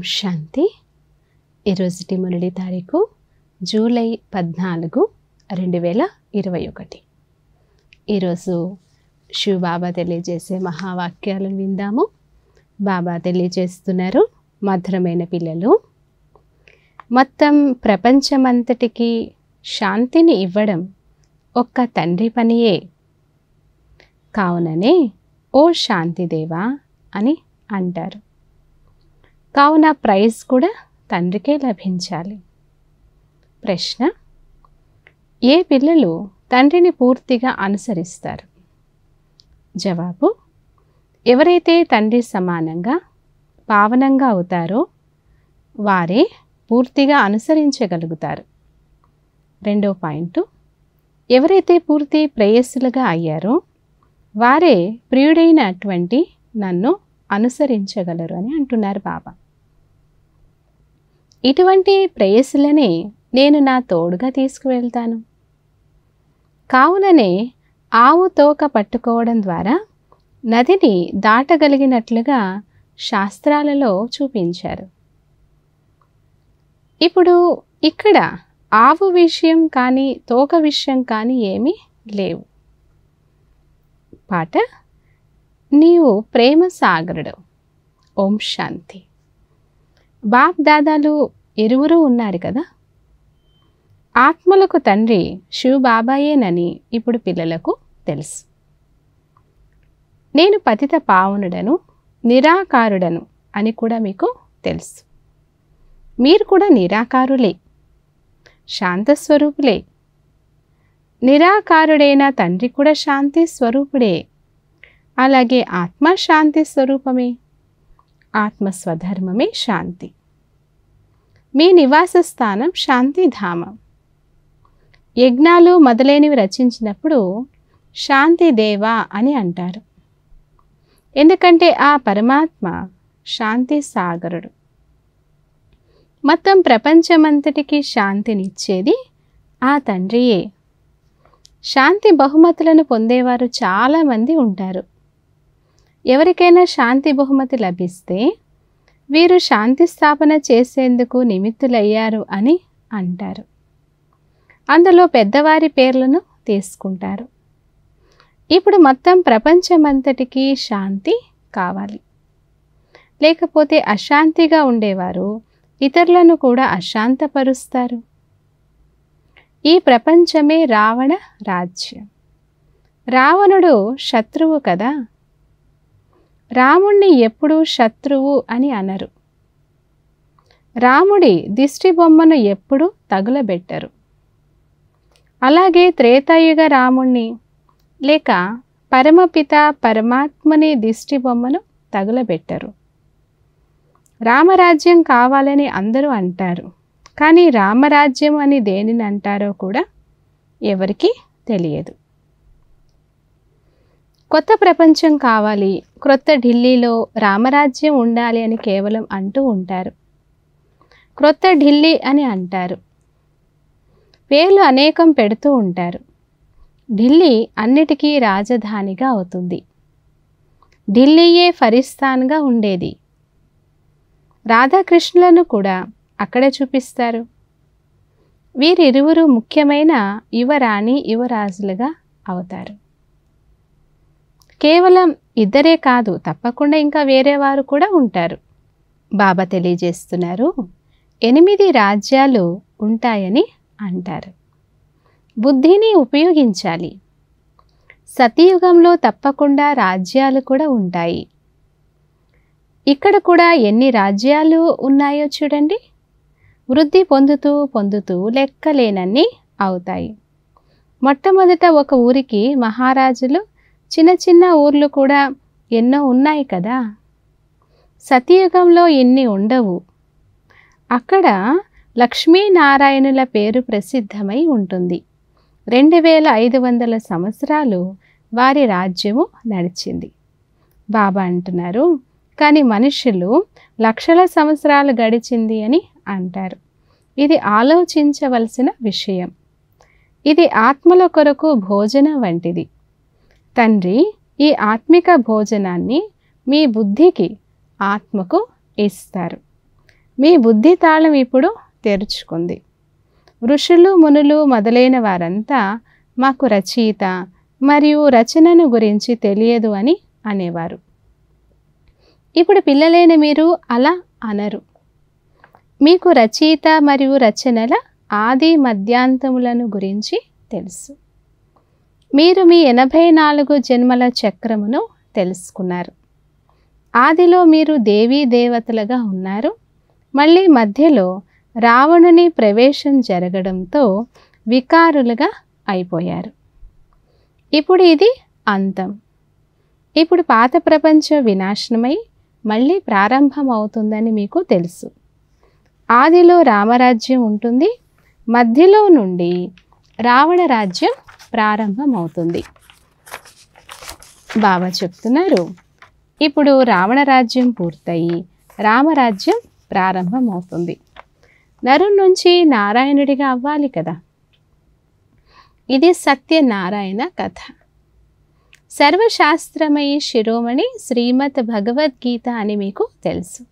ఓం శాంతి ఈరోజుటి మురళి తారీఖు జూలై పద్నాలుగు రెండు వేల ఇరవై ఒకటి ఈరోజు బాబా తెలియజేసే మహావాక్యాలను విందాము బాబా తెలియజేస్తున్నారు మధురమైన పిల్లలు మొత్తం ప్రపంచమంతటికి శాంతిని ఇవ్వడం ఒక్క తండ్రి పనియే కావుననే ఓ శాంతిదేవా అని అంటారు కావున ప్రైజ్ కూడా తండ్రికే లభించాలి ప్రశ్న ఏ పిల్లలు తండ్రిని పూర్తిగా అనుసరిస్తారు జవాబు ఎవరైతే తండ్రి సమానంగా పావనంగా అవుతారో వారే పూర్తిగా అనుసరించగలుగుతారు రెండో పాయింట్ ఎవరైతే పూర్తి ప్రేయస్సులుగా అయ్యారో వారే ప్రియుడైనటువంటి నన్ను అనుసరించగలరు అని అంటున్నారు బాబా ఇటువంటి ప్రేయసులనే నేను నా తోడుగా తీసుకువెళ్తాను కావుననే ఆవు తోక పట్టుకోవడం ద్వారా నదిని దాటగలిగినట్లుగా శాస్త్రాలలో చూపించారు ఇప్పుడు ఇక్కడ ఆవు విషయం కానీ తోక విషయం కానీ ఏమీ లేవు పాట నీవు ప్రేమ సాగరుడు ఓం శాంతి బాప్ దాదాలు ఇరువురు ఉన్నారు కదా ఆత్మలకు తండ్రి శివ బాబాయేనని ఇప్పుడు పిల్లలకు తెలుసు నేను పతిత పావునుడను నిరాకారుడను అని కూడా మీకు తెలుసు మీరు కూడా నిరాకారులే శాంతస్వరూపులే నిరాకారుడైన తండ్రి కూడా శాంతి స్వరూపుడే అలాగే ఆత్మ శాంతి స్వరూపమే ఆత్మస్వధర్మమే శాంతి మీ నివాస స్థానం శాంతిధామం యజ్ఞాలు మొదలైనవి రచించినప్పుడు శాంతిదేవ అని అంటారు ఎందుకంటే ఆ పరమాత్మ శాంతి సాగరుడు మొత్తం ప్రపంచమంతటికి శాంతినిచ్చేది ఆ తండ్రియే శాంతి బహుమతులను పొందేవారు చాలామంది ఉంటారు ఎవరికైనా శాంతి బహుమతి లభిస్తే వీరు శాంతి స్థాపన చేసేందుకు నిమిత్తులయ్యారు అని అంటారు అందులో పెద్దవారి పేర్లను తీసుకుంటారు ఇప్పుడు మొత్తం ప్రపంచమంతటికీ శాంతి కావాలి లేకపోతే అశాంతిగా ఉండేవారు ఇతరులను కూడా అశాంతపరుస్తారు ఈ ప్రపంచమే రావణ రాజ్యం రావణుడు శత్రువు కదా రాముణ్ణి ఎప్పుడూ శత్రువు అని అనరు రాముడి దిష్టి బొమ్మను ఎప్పుడూ తగులబెట్టరు అలాగే త్రేతాయుగ రాముణ్ణి లేక పరమపిత పరమాత్మని దిష్టి బొమ్మను తగులబెట్టరు రామరాజ్యం కావాలని అందరూ అంటారు కానీ రామరాజ్యం అని దేనిని అంటారో కూడా ఎవరికీ తెలియదు కొత్త ప్రపంచం కావాలి క్రొత్త ఢిల్లీలో రామరాజ్యం ఉండాలి అని కేవలం అంటూ ఉంటారు క్రొత్త ఢిల్లీ అని అంటారు పేర్లు అనేకం పెడుతూ ఉంటారు ఢిల్లీ అన్నిటికీ రాజధానిగా అవుతుంది ఢిల్లీయే ఫరిస్తాన్గా ఉండేది రాధాకృష్ణులను కూడా అక్కడే చూపిస్తారు వీరిరువురు ముఖ్యమైన యువరాణి యువరాజులుగా అవుతారు కేవలం ఇద్దరే కాదు తప్పకుండా ఇంకా వేరే వారు కూడా ఉంటారు బాబా తెలియజేస్తున్నారు ఎనిమిది రాజ్యాలు ఉంటాయని అంటారు బుద్ధిని ఉపయోగించాలి సతీయుగంలో తప్పకుండా రాజ్యాలు కూడా ఉంటాయి ఇక్కడ కూడా ఎన్ని రాజ్యాలు ఉన్నాయో చూడండి వృద్ధి పొందుతూ పొందుతూ లెక్కలేనన్నీ అవుతాయి మొట్టమొదట ఒక ఊరికి మహారాజులు చిన్న చిన్న ఊర్లు కూడా ఎన్నో ఉన్నాయి కదా సతీయుగంలో ఎన్ని ఉండవు అక్కడ లక్ష్మీనారాయణుల పేరు ప్రసిద్ధమై ఉంటుంది రెండు వేల ఐదు వందల సంవత్సరాలు వారి రాజ్యము నడిచింది బాబా అంటున్నారు కానీ మనుషులు లక్షల సంవత్సరాలు గడిచింది అని అంటారు ఇది ఆలోచించవలసిన విషయం ఇది ఆత్మల కొరకు భోజనం వంటిది తండ్రి ఈ ఆత్మిక భోజనాన్ని మీ బుద్ధికి ఆత్మకు ఇస్తారు మీ బుద్ధి తాళం ఇప్పుడు తెరుచుకుంది ఋషులు మునులు మొదలైన వారంతా మాకు రచయిత మరియు రచనను గురించి తెలియదు అని అనేవారు ఇప్పుడు పిల్లలైన మీరు అలా అనరు మీకు రచయిత మరియు రచనల ఆది మధ్యాంతములను గురించి తెలుసు మీరు మీ ఎనభై నాలుగు జన్మల చక్రమును తెలుసుకున్నారు ఆదిలో మీరు దేవీ దేవతలుగా ఉన్నారు మళ్ళీ మధ్యలో రావణుని ప్రవేశం జరగడంతో వికారులుగా అయిపోయారు ఇప్పుడు ఇది అంతం ఇప్పుడు పాత ప్రపంచ వినాశనమై మళ్ళీ ప్రారంభం అవుతుందని మీకు తెలుసు ఆదిలో రామరాజ్యం ఉంటుంది మధ్యలో నుండి రావణ రాజ్యం ప్రారంభమవుతుంది బాబా చెప్తున్నారు ఇప్పుడు రావణ రాజ్యం పూర్తయి రామరాజ్యం ప్రారంభమవుతుంది నరుణ్ నుంచి నారాయణుడిగా అవ్వాలి కదా ఇది సత్యనారాయణ కథ సర్వశాస్త్రమయ శిరోమణి శ్రీమద్ భగవద్గీత అని మీకు తెలుసు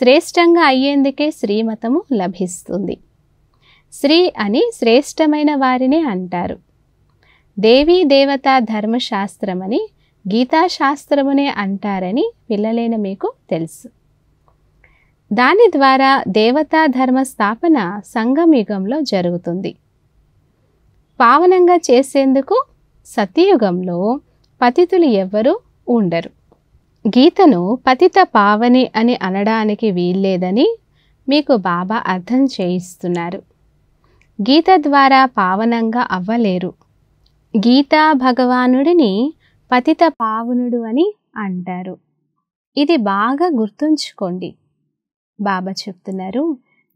శ్రేష్టంగా అయ్యేందుకే శ్రీమతము లభిస్తుంది శ్రీ అని శ్రేష్టమైన వారినే అంటారు దేవీ దేవతా ధర్మశాస్త్రమని గీతాశాస్త్రమునే అంటారని పిల్లలైన మీకు తెలుసు దాని ద్వారా దేవతా ధర్మ స్థాపన సంఘమయుగంలో జరుగుతుంది పావనంగా చేసేందుకు సతీయుగంలో పతితులు ఎవ్వరూ ఉండరు గీతను పతిత పావని అని అనడానికి వీల్లేదని మీకు బాబా అర్థం చేయిస్తున్నారు గీత ద్వారా పావనంగా అవ్వలేరు గీతా భగవానుడిని పతిత పావునుడు అని అంటారు ఇది బాగా గుర్తుంచుకోండి బాబా చెప్తున్నారు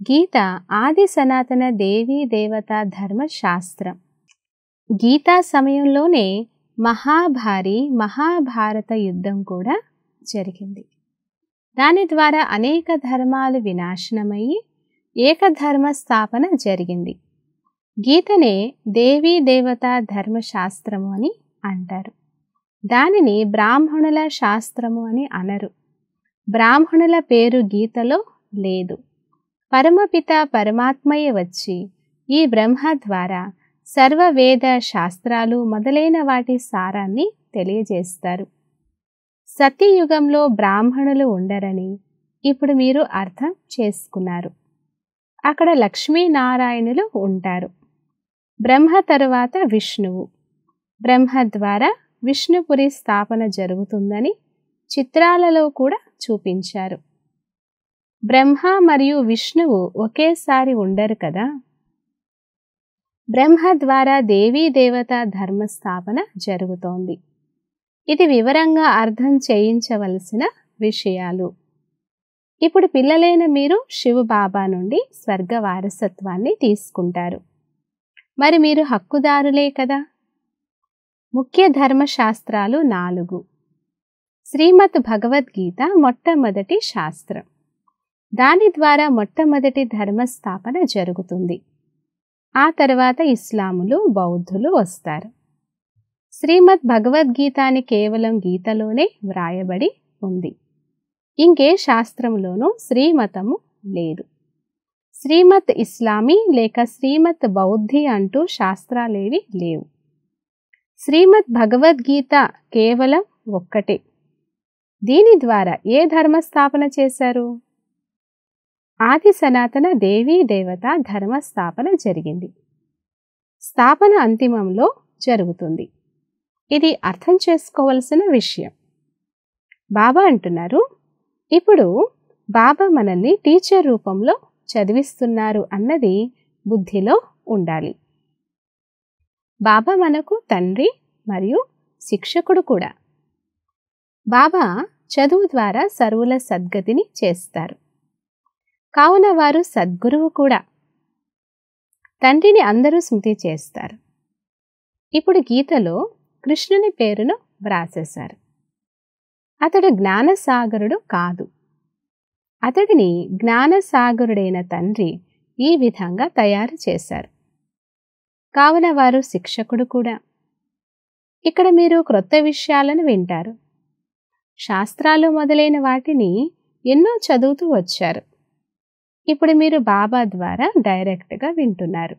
గీత ఆది సనాతన దేవీ దేవత ధర్మశాస్త్రం గీతా సమయంలోనే మహాభారీ మహాభారత యుద్ధం కూడా జరిగింది దాని ద్వారా అనేక ధర్మాలు వినాశనమయ్యి ఏకధర్మ స్థాపన జరిగింది గీతనే దేవీ దేవత ధర్మశాస్త్రము అని అంటారు దానిని బ్రాహ్మణుల శాస్త్రము అని అనరు బ్రాహ్మణుల పేరు గీతలో లేదు పరమపిత పరమాత్మయే వచ్చి ఈ బ్రహ్మ ద్వారా సర్వవేద శాస్త్రాలు మొదలైన వాటి సారాన్ని తెలియజేస్తారు సత్యయుగంలో బ్రాహ్మణులు ఉండరని ఇప్పుడు మీరు అర్థం చేసుకున్నారు అక్కడ లక్ష్మీనారాయణులు ఉంటారు బ్రహ్మ తరువాత విష్ణువు బ్రహ్మ ద్వారా విష్ణుపురి స్థాపన జరుగుతుందని చిత్రాలలో కూడా చూపించారు బ్రహ్మ మరియు విష్ణువు ఒకేసారి ఉండరు కదా బ్రహ్మ ద్వారా దేవీ దేవత ధర్మ స్థాపన జరుగుతోంది ఇది వివరంగా అర్థం చేయించవలసిన విషయాలు ఇప్పుడు పిల్లలైన మీరు శివబాబా నుండి స్వర్గ వారసత్వాన్ని తీసుకుంటారు మరి మీరు హక్కుదారులే కదా ముఖ్య ధర్మశాస్త్రాలు నాలుగు శ్రీమద్ భగవద్గీత మొట్టమొదటి శాస్త్రం దాని ద్వారా మొట్టమొదటి ధర్మస్థాపన జరుగుతుంది ఆ తర్వాత ఇస్లాములు బౌద్ధులు వస్తారు శ్రీమద్ భగవద్గీత అని కేవలం గీతలోనే వ్రాయబడి ఉంది ఇంకే శాస్త్రంలోనూ శ్రీమతము లేదు శ్రీమత్ ఇస్లామీ లేక శ్రీమత్ బౌద్ధి అంటూ శాస్త్రాలేవి లేవు శ్రీమద్ భగవద్గీత కేవలం ఒక్కటే దీని ద్వారా ఏ ధర్మస్థాపన చేశారు ఆది సనాతన దేవీ దేవత ధర్మస్థాపన జరిగింది స్థాపన అంతిమంలో జరుగుతుంది ఇది అర్థం చేసుకోవలసిన విషయం బాబా అంటున్నారు ఇప్పుడు బాబా మనల్ని టీచర్ రూపంలో చదివిస్తున్నారు అన్నది బుద్ధిలో ఉండాలి బాబా మనకు తండ్రి మరియు శిక్షకుడు కూడా బాబా చదువు ద్వారా సర్వుల సద్గతిని చేస్తారు కావున వారు సద్గురువు కూడా తండ్రిని అందరూ స్మృతి చేస్తారు ఇప్పుడు గీతలో కృష్ణుని పేరును వ్రాసేశారు అతడు జ్ఞానసాగరుడు కాదు అతడిని జ్ఞానసాగరుడైన తండ్రి ఈ విధంగా తయారు చేశారు కావున వారు శిక్షకుడు కూడా ఇక్కడ మీరు క్రొత్త విషయాలను వింటారు శాస్త్రాలు మొదలైన వాటిని ఎన్నో చదువుతూ వచ్చారు ఇప్పుడు మీరు బాబా ద్వారా డైరెక్ట్గా వింటున్నారు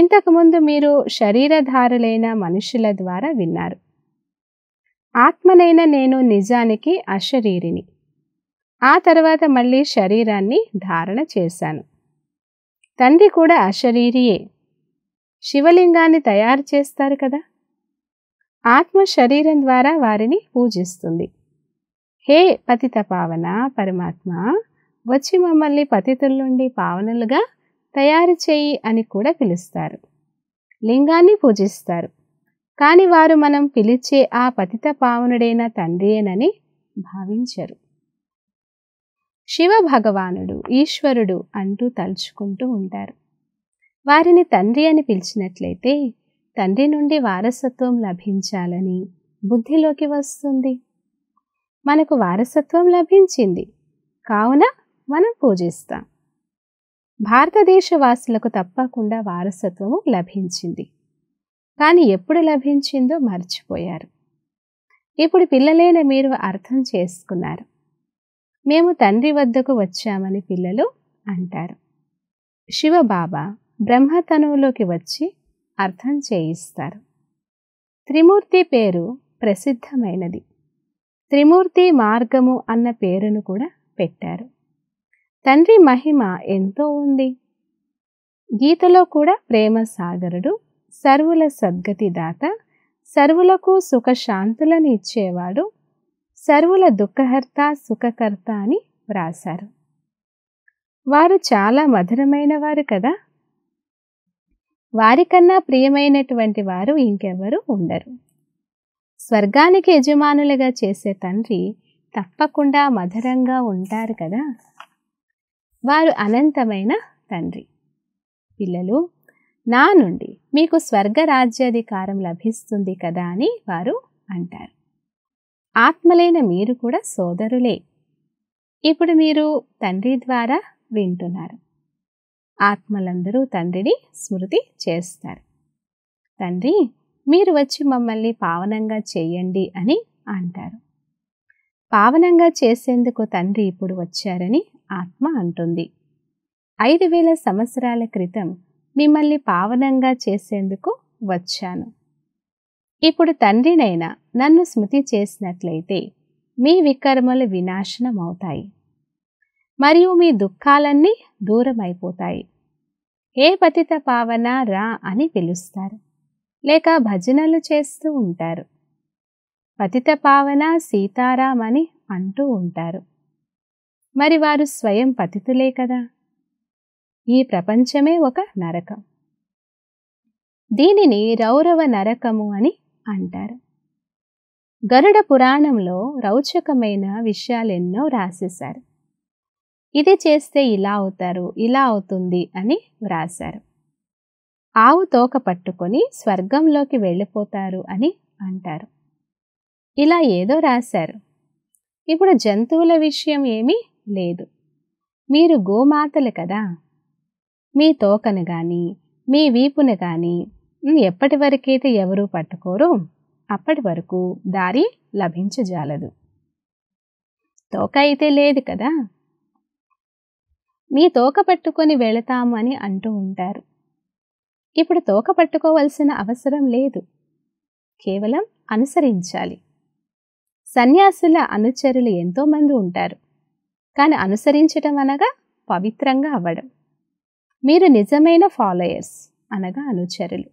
ఇంతకుముందు మీరు శరీరధారులైన మనుషుల ద్వారా విన్నారు ఆత్మనైన నేను నిజానికి అశరీరిని ఆ తర్వాత మళ్ళీ శరీరాన్ని ధారణ చేశాను తండ్రి కూడా అశరీరియే శివలింగాన్ని తయారు చేస్తారు కదా ఆత్మ శరీరం ద్వారా వారిని పూజిస్తుంది హే పతిత పావన పరమాత్మ వచ్చి మమ్మల్ని పతితుల నుండి పావనలుగా తయారు చేయి అని కూడా పిలుస్తారు లింగాన్ని పూజిస్తారు కానీ వారు మనం పిలిచే ఆ పతిత పావనుడైన తండ్రియేనని భావించరు శివ భగవానుడు ఈశ్వరుడు అంటూ తలుచుకుంటూ ఉంటారు వారిని తండ్రి అని పిలిచినట్లయితే తండ్రి నుండి వారసత్వం లభించాలని బుద్ధిలోకి వస్తుంది మనకు వారసత్వం లభించింది కావున మనం పూజిస్తాం భారతదేశ వాసులకు తప్పకుండా వారసత్వము లభించింది కానీ ఎప్పుడు లభించిందో మర్చిపోయారు ఇప్పుడు పిల్లలైన మీరు అర్థం చేసుకున్నారు మేము తండ్రి వద్దకు వచ్చామని పిల్లలు అంటారు శివబాబా బ్రహ్మతనువులోకి వచ్చి అర్థం చేయిస్తారు త్రిమూర్తి పేరు ప్రసిద్ధమైనది త్రిమూర్తి మార్గము అన్న పేరును కూడా పెట్టారు తండ్రి మహిమ ఎంతో ఉంది గీతలో కూడా ప్రేమ సాగరుడు సర్వుల సద్గతి సర్వులకు సుఖశాంతులను ఇచ్చేవాడు సర్వుల దుఃఖహర్త సుఖకర్త అని వ్రాశారు వారు చాలా మధురమైన వారు కదా వారికన్నా ప్రియమైనటువంటి వారు ఇంకెవరు ఉండరు స్వర్గానికి యజమానులుగా చేసే తండ్రి తప్పకుండా మధురంగా ఉంటారు కదా వారు అనంతమైన తండ్రి పిల్లలు నా నుండి మీకు స్వర్గ రాజ్యాధికారం లభిస్తుంది కదా అని వారు అంటారు ఆత్మలైన మీరు కూడా సోదరులే ఇప్పుడు మీరు తండ్రి ద్వారా వింటున్నారు ఆత్మలందరూ తండ్రిని స్మృతి చేస్తారు తండ్రి మీరు వచ్చి మమ్మల్ని పావనంగా చేయండి అని అంటారు పావనంగా చేసేందుకు తండ్రి ఇప్పుడు వచ్చారని ఆత్మ అంటుంది ఐదు వేల సంవత్సరాల క్రితం మిమ్మల్ని పావనంగా చేసేందుకు వచ్చాను ఇప్పుడు తండ్రినైనా నన్ను స్మృతి చేసినట్లయితే మీ వికర్మలు వినాశనమవుతాయి మరియు మీ దుఃఖాలన్నీ దూరమైపోతాయి ఏ పతిత పావన రా అని పిలుస్తారు లేక భజనలు చేస్తూ ఉంటారు పతిత పావన సీతారాం అని అంటూ ఉంటారు మరి వారు స్వయం పతితులే కదా ఈ ప్రపంచమే ఒక నరకం దీనిని రౌరవ నరకము అని అంటారు గరుడ పురాణంలో రౌచకమైన విషయాలెన్నో రాసేశారు ఇది చేస్తే ఇలా అవుతారు ఇలా అవుతుంది అని వ్రాశారు ఆవు తోక పట్టుకొని స్వర్గంలోకి వెళ్ళిపోతారు అని అంటారు ఇలా ఏదో రాశారు ఇప్పుడు జంతువుల విషయం ఏమీ లేదు మీరు గోమాతలు కదా మీ తోకను కానీ మీ వీపును కానీ ఎప్పటి వరకైతే ఎవరూ పట్టుకోరో అప్పటి వరకు దారి లభించజాలదు తోక అయితే లేదు కదా మీ తోక పట్టుకొని వెళతాము అని అంటూ ఉంటారు ఇప్పుడు తోక పట్టుకోవలసిన అవసరం లేదు కేవలం అనుసరించాలి సన్యాసుల అనుచరులు ఎంతోమంది ఉంటారు కానీ అనుసరించటం అనగా పవిత్రంగా అవ్వడం మీరు నిజమైన ఫాలోయర్స్ అనగా అనుచరులు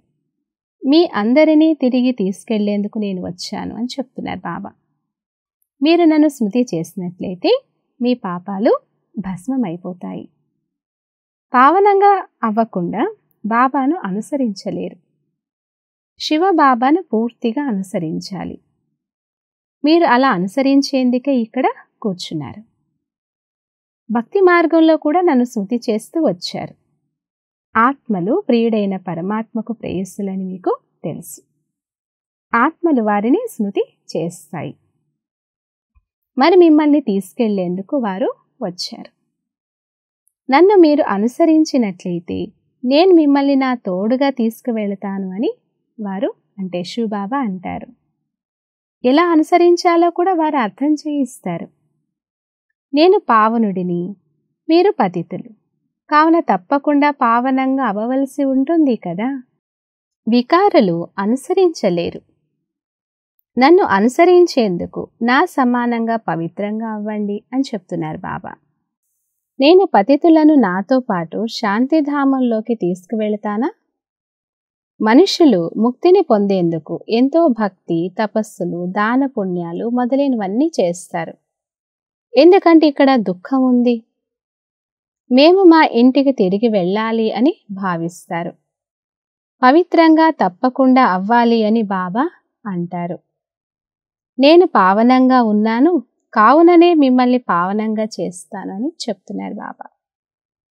మీ అందరినీ తిరిగి తీసుకెళ్లేందుకు నేను వచ్చాను అని చెప్తున్నారు బాబా మీరు నన్ను స్మృతి చేసినట్లయితే మీ పాపాలు భస్మమైపోతాయి పావనంగా అవ్వకుండా బాబాను అనుసరించలేరు శివ బాబాను పూర్తిగా అనుసరించాలి మీరు అలా అనుసరించేందుకే ఇక్కడ కూర్చున్నారు భక్తి మార్గంలో కూడా నన్ను స్మృతి చేస్తూ వచ్చారు ఆత్మలు ప్రియుడైన పరమాత్మకు ప్రేయస్సులని మీకు తెలుసు ఆత్మలు వారిని స్మృతి చేస్తాయి మరి మిమ్మల్ని తీసుకెళ్లేందుకు వారు వచ్చారు నన్ను మీరు అనుసరించినట్లయితే నేను మిమ్మల్ని నా తోడుగా తీసుకువెళతాను అని వారు అంటే శివబాబా అంటారు ఎలా అనుసరించాలో కూడా వారు అర్థం చేయిస్తారు నేను పావనుడిని మీరు పతితులు కావున తప్పకుండా పావనంగా అవ్వవలసి ఉంటుంది కదా వికారులు అనుసరించలేరు నన్ను అనుసరించేందుకు నా సమానంగా పవిత్రంగా అవ్వండి అని చెప్తున్నారు బాబా నేను పతితులను నాతో పాటు శాంతిధామంలోకి తీసుకువెళతానా మనుషులు ముక్తిని పొందేందుకు ఎంతో భక్తి తపస్సులు దాన పుణ్యాలు మొదలైనవన్నీ చేస్తారు ఎందుకంటే ఇక్కడ దుఃఖం ఉంది మేము మా ఇంటికి తిరిగి వెళ్ళాలి అని భావిస్తారు పవిత్రంగా తప్పకుండా అవ్వాలి అని బాబా అంటారు నేను పావనంగా ఉన్నాను కావుననే మిమ్మల్ని పావనంగా చేస్తానని చెప్తున్నారు బాబా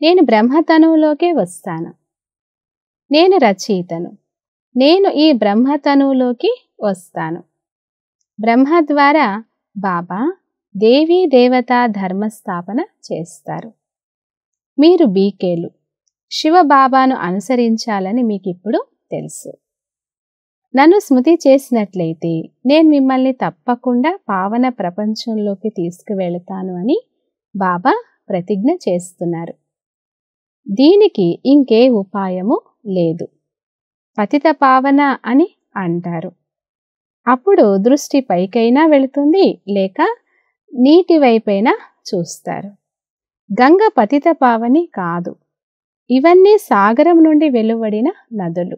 నేను బ్రహ్మతనువులోకే వస్తాను నేను రచయితను నేను ఈ బ్రహ్మతనువులోకి వస్తాను బ్రహ్మ ద్వారా బాబా దేవీ దేవతా ధర్మస్థాపన చేస్తారు మీరు బీకేలు శివబాబాను అనుసరించాలని మీకు ఇప్పుడు తెలుసు నన్ను స్మృతి చేసినట్లయితే నేను మిమ్మల్ని తప్పకుండా పావన ప్రపంచంలోకి తీసుకువెళతాను అని బాబా ప్రతిజ్ఞ చేస్తున్నారు దీనికి ఇంకే ఉపాయము లేదు పతిత పావన అని అంటారు అప్పుడు దృష్టి పైకైనా వెళుతుంది లేక నీటి వైపైనా చూస్తారు గంగ పతిత పావని కాదు ఇవన్నీ సాగరం నుండి వెలువడిన నదులు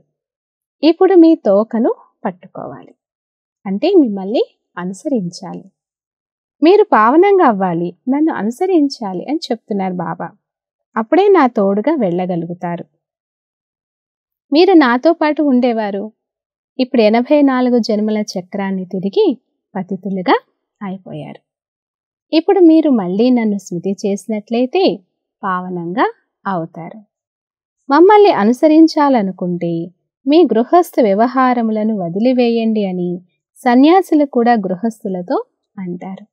ఇప్పుడు మీ తోకను పట్టుకోవాలి అంటే మిమ్మల్ని అనుసరించాలి మీరు పావనంగా అవ్వాలి నన్ను అనుసరించాలి అని చెప్తున్నారు బాబా అప్పుడే నా తోడుగా వెళ్ళగలుగుతారు మీరు నాతో పాటు ఉండేవారు ఇప్పుడు ఎనభై నాలుగు జన్మల చక్రాన్ని తిరిగి పతితులుగా అయిపోయారు ఇప్పుడు మీరు మళ్ళీ నన్ను స్మృతి చేసినట్లయితే పావనంగా అవుతారు మమ్మల్ని అనుసరించాలనుకుంటే మీ గృహస్థ వ్యవహారములను వదిలివేయండి అని సన్యాసులు కూడా గృహస్థులతో అంటారు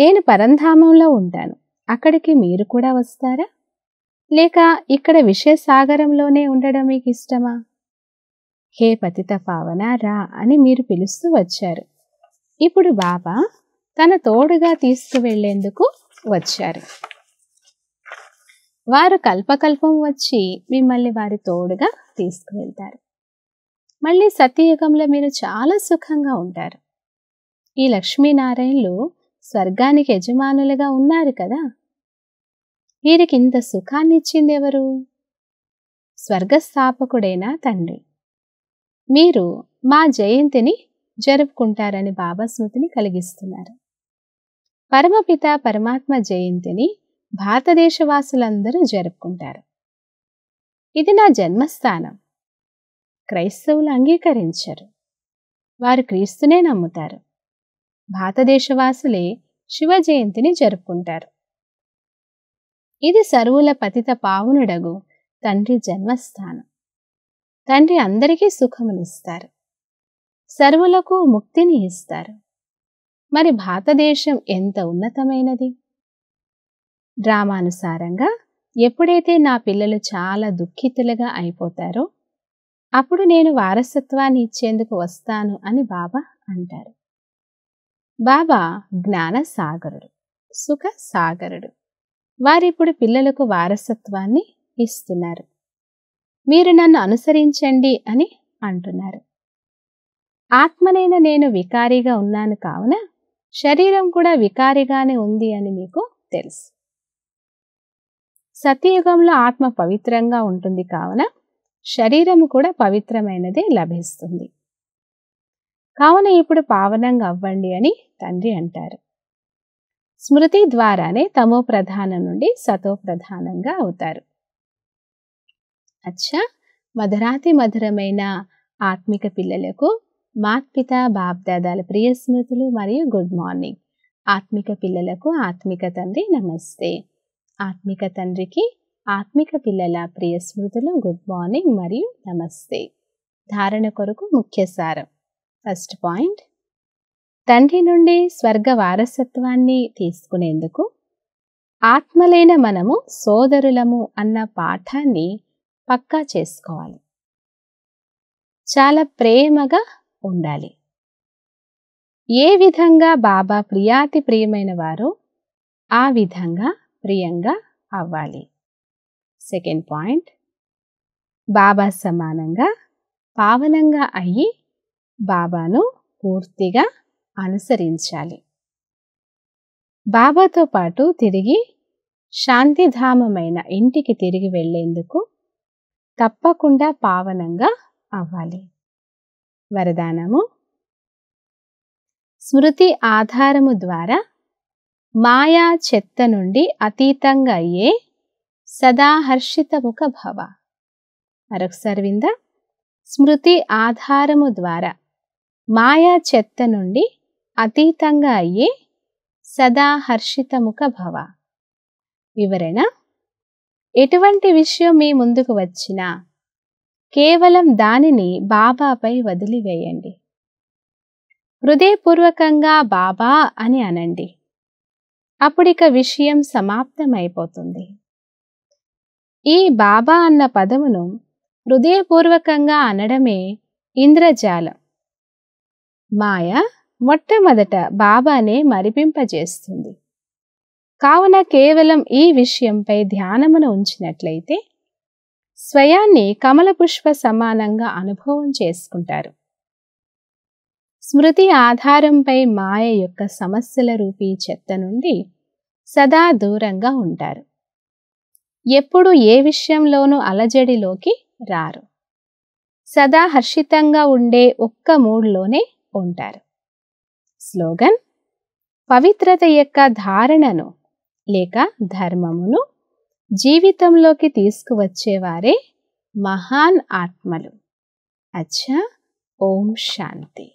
నేను పరంధామంలో ఉంటాను అక్కడికి మీరు కూడా వస్తారా లేక ఇక్కడ విషయసాగరంలోనే ఉండడం మీకు ఇష్టమా హే పతిత పావన రా అని మీరు పిలుస్తూ వచ్చారు ఇప్పుడు బాబా తన తోడుగా తీసుకువెళ్లేందుకు వచ్చారు వారు కల్పకల్పం వచ్చి మిమ్మల్ని వారి తోడుగా తీసుకువెళ్తారు మళ్ళీ సత్యయుగంలో మీరు చాలా సుఖంగా ఉంటారు ఈ లక్ష్మీనారాయణులు స్వర్గానికి యజమానులుగా ఉన్నారు కదా వీరికి ఇంత సుఖాన్ని ఇచ్చింది ఎవరు స్వర్గస్థాపకుడైన తండ్రి మీరు మా జయంతిని జరుపుకుంటారని భావస్మృతిని కలిగిస్తున్నారు పరమపిత పరమాత్మ జయంతిని భారతదేశవాసులందరూ జరుపుకుంటారు ఇది నా జన్మస్థానం క్రైస్తవులు అంగీకరించరు వారు క్రీస్తునే నమ్ముతారు భారతదేశవాసులే శివ జయంతిని జరుపుకుంటారు ఇది సరువుల పతిత పావునుడగు తండ్రి జన్మస్థానం తండ్రి అందరికీ సుఖమునిస్తారు సర్వులకు ముక్తిని ఇస్తారు మరి భారతదేశం ఎంత ఉన్నతమైనది డ్రామానుసారంగా ఎప్పుడైతే నా పిల్లలు చాలా దుఃఖితులుగా అయిపోతారో అప్పుడు నేను వారసత్వాన్ని ఇచ్చేందుకు వస్తాను అని బాబా అంటారు బాబా జ్ఞాన సాగరుడు సుఖ సాగరుడు వారిప్పుడు పిల్లలకు వారసత్వాన్ని ఇస్తున్నారు మీరు నన్ను అనుసరించండి అని అంటున్నారు ఆత్మనైన నేను వికారిగా ఉన్నాను కావున శరీరం కూడా వికారిగానే ఉంది అని మీకు తెలుసు సతీయుగంలో ఆత్మ పవిత్రంగా ఉంటుంది కావున శరీరము కూడా పవిత్రమైనది లభిస్తుంది కావున ఇప్పుడు పావనంగా అవ్వండి అని తండ్రి అంటారు స్మృతి ద్వారానే తమో ప్రధానం నుండి సతో ప్రధానంగా అవుతారు అచ్చా మధురాతి మధురమైన ఆత్మిక పిల్లలకు బాప్ దాదాల ప్రియ స్మృతులు మరియు గుడ్ మార్నింగ్ ఆత్మిక పిల్లలకు ఆత్మిక తండ్రి నమస్తే ఆత్మిక తండ్రికి ఆత్మిక పిల్లల ప్రియ స్మృతులు గుడ్ మార్నింగ్ మరియు నమస్తే ధారణ కొరకు ముఖ్య సారం ఫస్ట్ పాయింట్ తండ్రి నుండి స్వర్గ వారసత్వాన్ని తీసుకునేందుకు ఆత్మలైన మనము సోదరులము అన్న పాఠాన్ని పక్కా చేసుకోవాలి చాలా ప్రేమగా ఉండాలి ఏ విధంగా బాబా ప్రియాతి ప్రియమైన వారో ఆ విధంగా ప్రియంగా అవ్వాలి సెకండ్ పాయింట్ బాబా సమానంగా పావనంగా అయ్యి బాబాను పూర్తిగా అనుసరించాలి బాబాతో పాటు తిరిగి శాంతిధామమైన ఇంటికి తిరిగి వెళ్లేందుకు తప్పకుండా పావనంగా అవ్వాలి వరదానము స్మృతి ఆధారము ద్వారా మాయా చెత్త నుండి అతీతంగా అయ్యే సదాహర్షితముఖ భవ మరొకసారి వింద స్మృతి ఆధారము ద్వారా మాయా చెత్త నుండి అతీతంగా అయ్యే సదా హర్షితముఖ భవ వివరణ ఎటువంటి విషయం మీ ముందుకు వచ్చినా కేవలం దానిని బాబాపై వదిలివేయండి హృదయపూర్వకంగా బాబా అని అనండి అప్పుడిక విషయం సమాప్తమైపోతుంది ఈ బాబా అన్న పదమును హృదయపూర్వకంగా అనడమే ఇంద్రజాలం మాయ మొట్టమొదట బాబానే మరిపింపజేస్తుంది కావున కేవలం ఈ విషయంపై ధ్యానమును ఉంచినట్లయితే స్వయాన్ని కమలపుష్ప సమానంగా అనుభవం చేసుకుంటారు స్మృతి ఆధారంపై మాయ యొక్క సమస్యల రూపీ చెత్త నుండి సదా దూరంగా ఉంటారు ఎప్పుడు ఏ విషయంలోనూ అలజడిలోకి రారు సదా హర్షితంగా ఉండే ఒక్క మూడ్లోనే ఉంటారు స్లోగన్ పవిత్రత యొక్క ధారణను లేక ధర్మమును జీవితంలోకి తీసుకువచ్చేవారే మహాన్ ఆత్మలు అచ్చా ఓం శాంతి